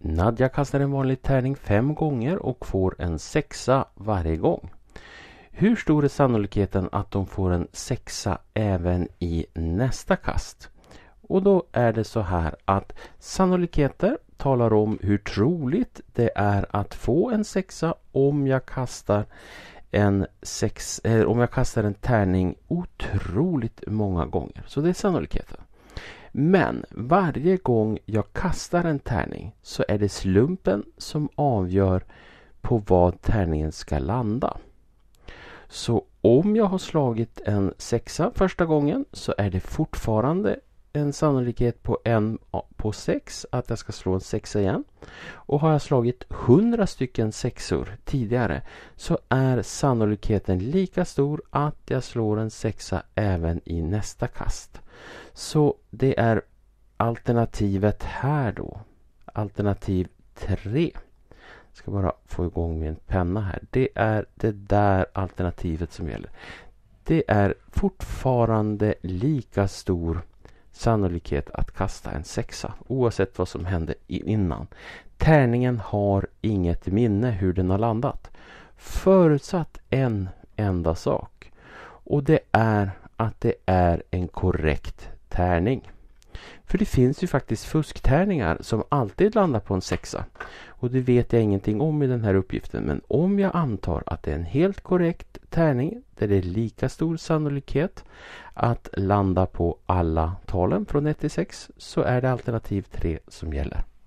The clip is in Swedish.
Nadja kastar en vanlig tärning fem gånger och får en sexa varje gång. Hur stor är sannolikheten att de får en sexa även i nästa kast? Och då är det så här att sannolikheter talar om hur troligt det är att få en sexa om jag kastar en, sex, eh, om jag kastar en tärning otroligt många gånger. Så det är sannolikheten. Men varje gång jag kastar en tärning så är det slumpen som avgör på vad tärningen ska landa. Så om jag har slagit en sexa första gången så är det fortfarande en sannolikhet på en på sex att jag ska slå en sexa igen. Och har jag slagit hundra stycken sexor tidigare så är sannolikheten lika stor att jag slår en sexa även i nästa kast. Så det är alternativet här då. Alternativ 3. Jag ska bara få igång min penna här. Det är det där alternativet som gäller. Det är fortfarande lika stor sannolikhet att kasta en sexa oavsett vad som hände innan. Tärningen har inget minne hur den har landat. Förutsatt en enda sak. Och det är att det är en korrekt tärning. För det finns ju faktiskt fusktärningar som alltid landar på en sexa. Och det vet jag ingenting om i den här uppgiften men om jag antar att det är en helt korrekt tärning där det är lika stor sannolikhet att landa på alla talen från 1 till 6 så är det alternativ 3 som gäller.